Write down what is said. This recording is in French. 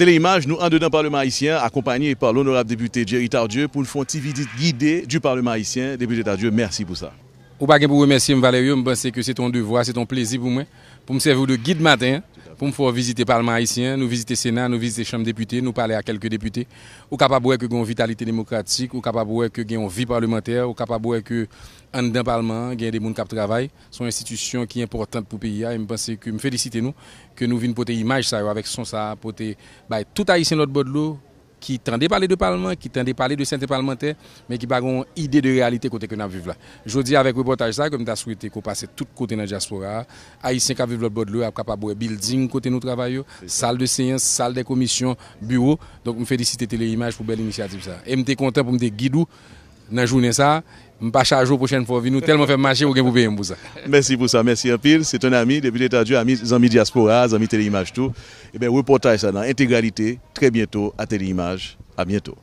Téléimage, nous en dedans Parlement haïtien, accompagné par l'honorable député Jerry Tardieu pour une font visite guidée du Parlement haïtien. Député Tardieu, merci pour ça. Ou pas pour remercier Valérie, je pense que c'est ton devoir, c'est ton plaisir pour moi, pour me servir de guide matin. Pour me visiter le Parlement haïtien, nous visiter le Sénat, nous visiter la Chambre des députés, nous parler à quelques députés. Ou capable de que une vitalité démocratique, ou capable de que une vie parlementaire, ou capable de que en Parlement, il des gens qui travaillent. sont des institutions qui sont importantes pour le pays. Hein. Et je pense que me félicitez nous que nous venons porter image ça avec son ça, porter bah, tout haïtien notre bord de l'eau ki tan de pale de palman, ki tan de pale de sènte palman te, men ki bagon ide de realite kote ke nan vive la. Jodi avèk reportaj sa, kem te aswite ko pase tout kote nan diaspora, a isen ka vive la bod lou, ap kapabou e building kote nou travay yo, sal de seyens, sal de komisyon, bureau, donk m fèdisi te tele imaj pou bel inisyatif sa. E m te konten pou m te gidou nan jounen sa, pas changer la prochaine fois, nous tellement faire marcher ou pour payer pour ça. Merci pour ça, merci un pile. C'est un ami, député Tadieu, ami, ami diaspora, ami téléimage tout. Et eh bien, reportage ça dans l'intégralité, très bientôt à téléimage. À bientôt.